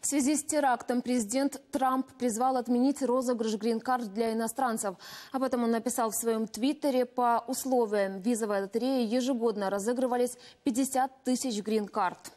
В связи с терактом президент Трамп призвал отменить розыгрыш грин-карт для иностранцев. Об этом он написал в своем твиттере. По условиям визовой лотереи ежегодно разыгрывались 50 тысяч грин-карт.